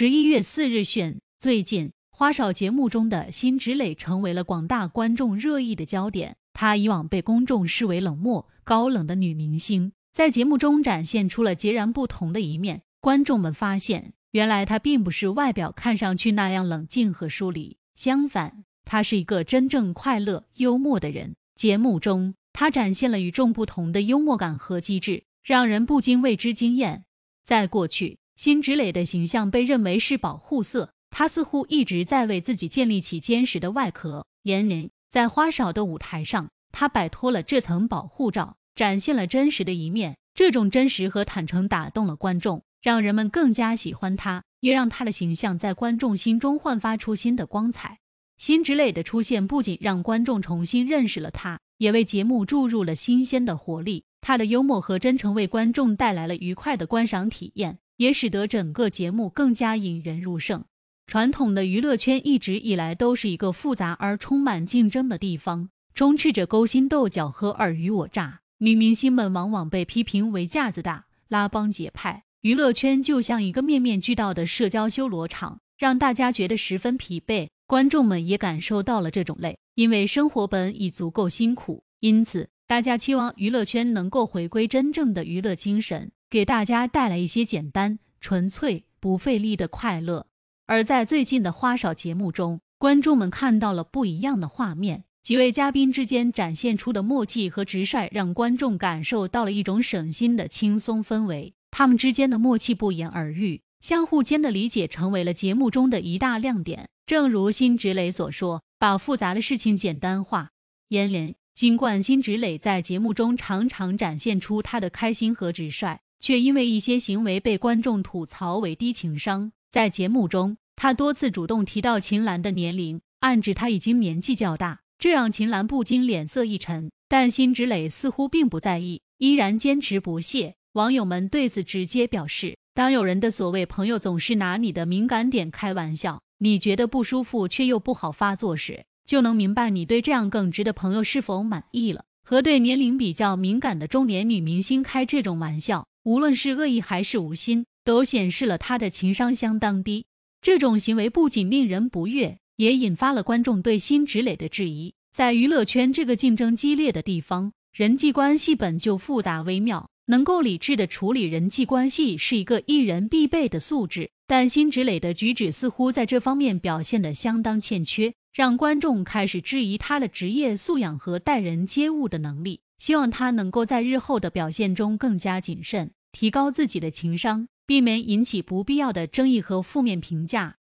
十一月四日讯，最近《花少》节目中的辛芷蕾成为了广大观众热议的焦点。她以往被公众视为冷漠、高冷的女明星，在节目中展现出了截然不同的一面。观众们发现，原来她并不是外表看上去那样冷静和疏离，相反，她是一个真正快乐、幽默的人。节目中，她展现了与众不同的幽默感和机智，让人不禁为之惊艳。在过去。辛芷蕾的形象被认为是保护色，她似乎一直在为自己建立起坚实的外壳。然而，在花少的舞台上，她摆脱了这层保护罩，展现了真实的一面。这种真实和坦诚打动了观众，让人们更加喜欢她，也让她的形象在观众心中焕发出新的光彩。辛芷蕾的出现不仅让观众重新认识了她，也为节目注入了新鲜的活力。她的幽默和真诚为观众带来了愉快的观赏体验。也使得整个节目更加引人入胜。传统的娱乐圈一直以来都是一个复杂而充满竞争的地方，充斥着勾心斗角和尔虞我诈。女明星们往往被批评为架子大、拉帮结派。娱乐圈就像一个面面俱到的社交修罗场，让大家觉得十分疲惫。观众们也感受到了这种累，因为生活本已足够辛苦，因此大家期望娱乐圈能够回归真正的娱乐精神。给大家带来一些简单、纯粹、不费力的快乐。而在最近的花少节目中，观众们看到了不一样的画面。几位嘉宾之间展现出的默契和直率，让观众感受到了一种省心的轻松氛围。他们之间的默契不言而喻，相互间的理解成为了节目中的一大亮点。正如辛芷蕾所说：“把复杂的事情简单化。”闫连尽管辛芷蕾在节目中常常展现出她的开心和直率。却因为一些行为被观众吐槽为低情商。在节目中，他多次主动提到秦岚的年龄，暗指她已经年纪较大，这让秦岚不禁脸色一沉。但辛芷蕾似乎并不在意，依然坚持不懈。网友们对此直接表示：当有人的所谓朋友总是拿你的敏感点开玩笑，你觉得不舒服却又不好发作时，就能明白你对这样耿直的朋友是否满意了。和对年龄比较敏感的中年女明星开这种玩笑。无论是恶意还是无心，都显示了他的情商相当低。这种行为不仅令人不悦，也引发了观众对辛芷蕾的质疑。在娱乐圈这个竞争激烈的地方，人际关系本就复杂微妙，能够理智的处理人际关系是一个艺人必备的素质。但辛芷蕾的举止似乎在这方面表现得相当欠缺，让观众开始质疑她的职业素养和待人接物的能力。希望他能够在日后的表现中更加谨慎，提高自己的情商，避免引起不必要的争议和负面评价。